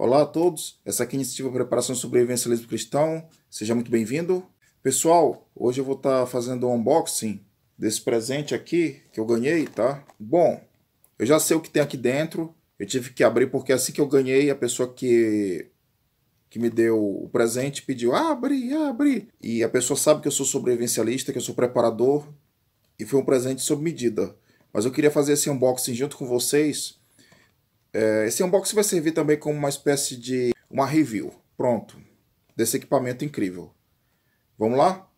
Olá a todos, essa aqui é a iniciativa Preparação e Sobrevivência Cristão, seja muito bem-vindo. Pessoal, hoje eu vou estar tá fazendo o um unboxing desse presente aqui que eu ganhei, tá? Bom, eu já sei o que tem aqui dentro, eu tive que abrir porque assim que eu ganhei, a pessoa que que me deu o presente pediu abre, abre. E a pessoa sabe que eu sou sobrevivencialista, que eu sou preparador e foi um presente sob medida. Mas eu queria fazer esse unboxing junto com vocês é, esse unboxing vai servir também como uma espécie de uma review, pronto, desse equipamento incrível. Vamos lá?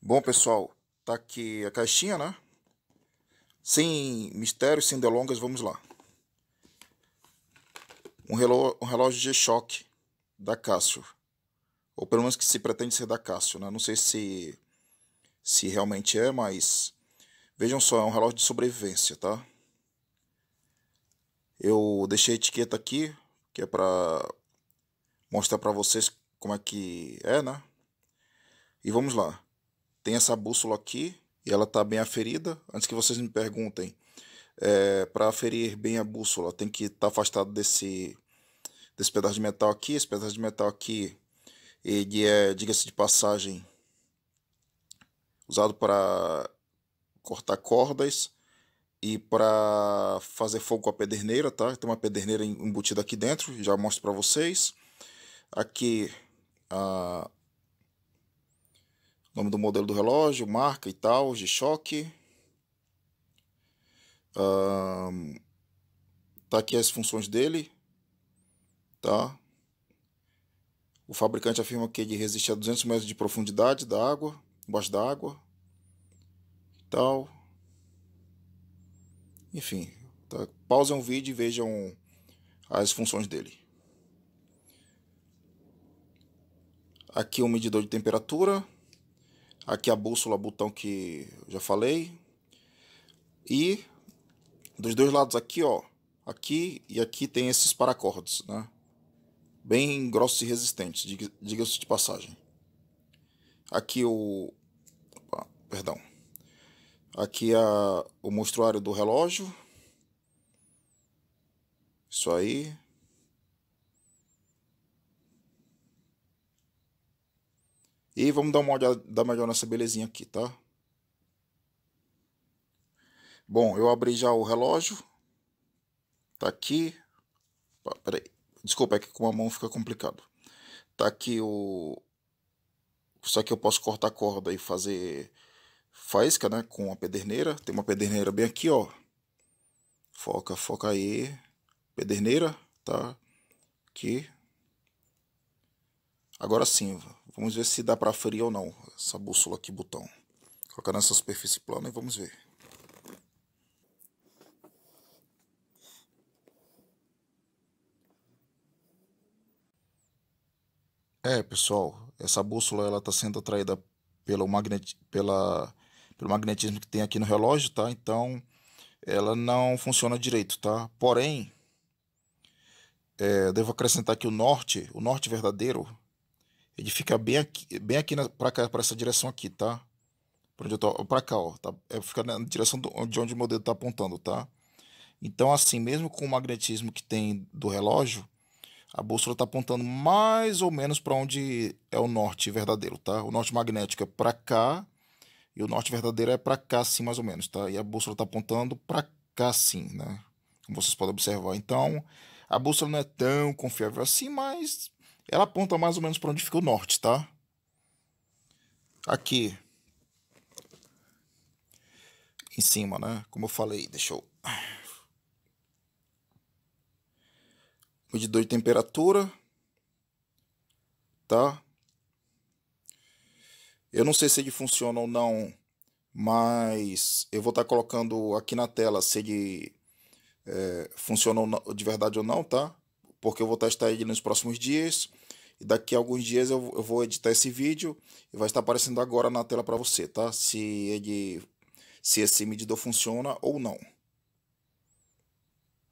Bom, pessoal, tá aqui a caixinha, né? Sem mistérios, sem delongas, vamos lá. Um relógio, um relógio g choque da Casio. Ou pelo menos que se pretende ser da Casio, né? Não sei se, se realmente é, mas... Vejam só, é um relógio de sobrevivência, tá? Eu deixei a etiqueta aqui, que é para mostrar para vocês como é que é, né? E vamos lá. Tem essa bússola aqui e ela tá bem aferida. Antes que vocês me perguntem, é, para aferir bem a bússola, tem que estar tá afastado desse, desse pedaço de metal aqui. Esse pedaço de metal aqui, ele é, diga-se de passagem, usado para cortar cordas e para fazer fogo com a pederneira, tá? Tem uma pederneira embutida aqui dentro, já mostro para vocês. Aqui a nome do modelo do relógio, marca e tal, de choque. tá aqui as funções dele, tá? O fabricante afirma que ele resiste a 200 metros de profundidade da água, embaixo da água, tal. Enfim, tá? pausem o vídeo e vejam as funções dele. Aqui o um medidor de temperatura. Aqui a bússola, botão que já falei. E dos dois lados aqui, ó. Aqui e aqui tem esses paracordes, né? Bem grossos e resistentes, diga-se de passagem. Aqui o... Opa, perdão. Aqui a, é o mostruário do relógio. Isso aí. E vamos dar uma olhada dar melhor nessa belezinha aqui, tá? Bom, eu abri já o relógio. Tá aqui. Peraí. Desculpa, é que com a mão fica complicado. Tá aqui o... Só que eu posso cortar a corda e fazer faísca, né? Com a pederneira. Tem uma pederneira bem aqui, ó. Foca, foca aí. Pederneira, tá? Aqui. Agora sim, vamos ver se dá para ferir ou não essa bússola aqui, botão. Colocar nessa superfície plana e vamos ver. É, pessoal, essa bússola ela está sendo atraída pelo magnet, pela pelo magnetismo que tem aqui no relógio, tá? Então ela não funciona direito, tá? Porém, é, devo acrescentar que o norte, o norte verdadeiro, ele fica bem aqui, bem aqui para cá, para essa direção aqui, tá? Para onde eu tô, para cá, ó, tá? É, fica na direção do, de onde o meu dedo tá apontando, tá? Então, assim, mesmo com o magnetismo que tem do relógio, a bússola está apontando mais ou menos para onde é o norte verdadeiro, tá? O norte magnético é para cá e o norte verdadeiro é para cá, sim, mais ou menos, tá? E a bússola está apontando para cá, sim, né? Como vocês podem observar. Então, a bússola não é tão confiável assim, mas ela aponta mais ou menos para onde fica o norte, tá? Aqui. Em cima, né? Como eu falei, deixa eu... Medidor de temperatura, tá? Eu não sei se ele funciona ou não, mas eu vou estar tá colocando aqui na tela se ele é, funciona de verdade ou não, tá? Porque eu vou testar ele nos próximos dias. E daqui a alguns dias eu, eu vou editar esse vídeo e vai estar aparecendo agora na tela para você, tá? Se ele se esse medidor funciona ou não.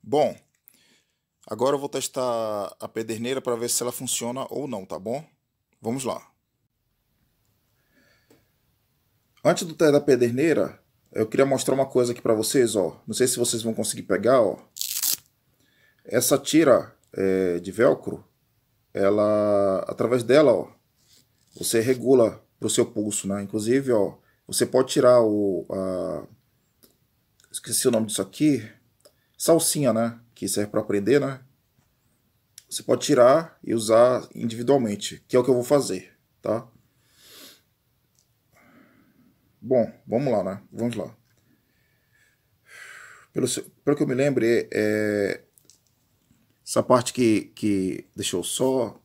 Bom, agora eu vou testar a pederneira para ver se ela funciona ou não, tá bom? Vamos lá. Antes do, da pederneira, eu queria mostrar uma coisa aqui para vocês, ó. Não sei se vocês vão conseguir pegar, ó. Essa tira é, de velcro, ela, através dela, ó, você regula para o seu pulso, né? Inclusive, ó, você pode tirar o, a, esqueci o nome disso aqui, salsinha, né? Que serve para prender, né? Você pode tirar e usar individualmente, que é o que eu vou fazer, tá? Bom, vamos lá, né? Vamos lá. Pelo, pelo que eu me lembre é, essa parte que, que. Deixa eu só.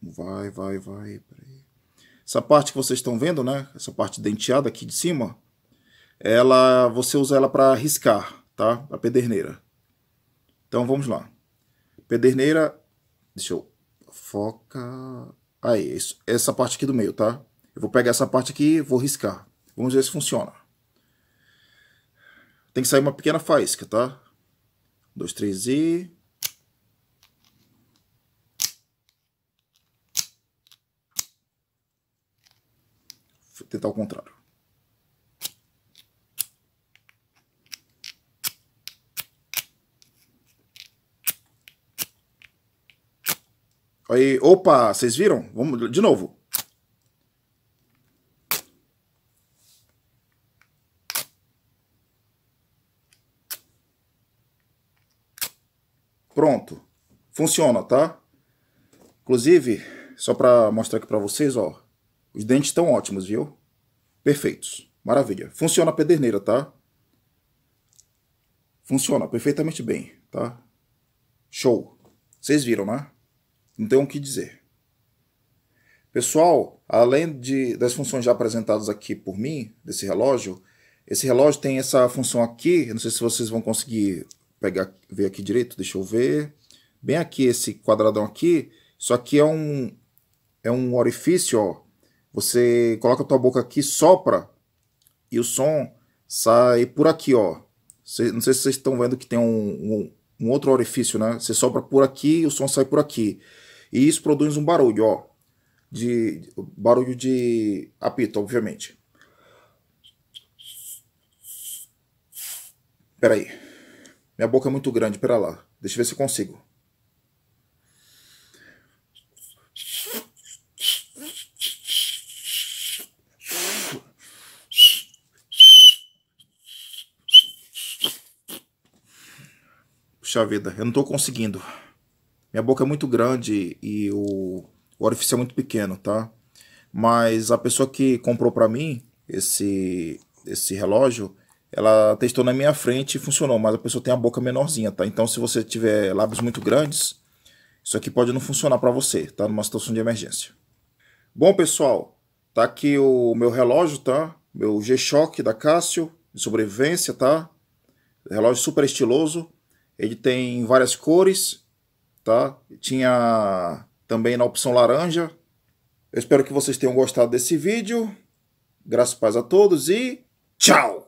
Vai, vai, vai. Peraí. Essa parte que vocês estão vendo, né? Essa parte denteada aqui de cima. Ela, você usa ela para riscar, tá? A pederneira. Então vamos lá. Pederneira. Deixa eu. Foca. Aí, isso, essa parte aqui do meio, tá? Eu vou pegar essa parte aqui e vou riscar. Vamos ver se funciona. Tem que sair uma pequena faísca, tá? 2, 3 e... Vou tentar o contrário. Aí, opa, vocês viram? Vamos de novo. Pronto. Funciona, tá? Inclusive, só para mostrar aqui para vocês, ó. Os dentes estão ótimos, viu? Perfeitos. Maravilha. Funciona a pederneira, tá? Funciona perfeitamente bem, tá? Show. Vocês viram, né? Não tem o que dizer. Pessoal, além de, das funções já apresentadas aqui por mim, desse relógio, esse relógio tem essa função aqui, não sei se vocês vão conseguir pegar, ver aqui direito, deixa eu ver. Bem aqui, esse quadradão aqui, isso aqui é um, é um orifício, ó. Você coloca a tua boca aqui, sopra, e o som sai por aqui, ó. Cê, não sei se vocês estão vendo que tem um, um, um outro orifício, né? Você sopra por aqui e o som sai por aqui. E isso produz um barulho, ó. De, de barulho de apito, obviamente. Peraí. Minha boca é muito grande, pera lá. Deixa eu ver se eu consigo. Puxa vida, eu não estou conseguindo. Minha boca é muito grande e o, o orifício é muito pequeno, tá? Mas a pessoa que comprou para mim esse, esse relógio, ela testou na minha frente e funcionou, mas a pessoa tem a boca menorzinha, tá? Então, se você tiver lábios muito grandes, isso aqui pode não funcionar para você, tá? Numa situação de emergência. Bom, pessoal, tá aqui o meu relógio, tá? Meu G-Shock da Casio, de sobrevivência, tá? Relógio super estiloso. Ele tem várias cores, tá? Tinha também na opção laranja. Eu espero que vocês tenham gostado desse vídeo. Graças a todos e tchau!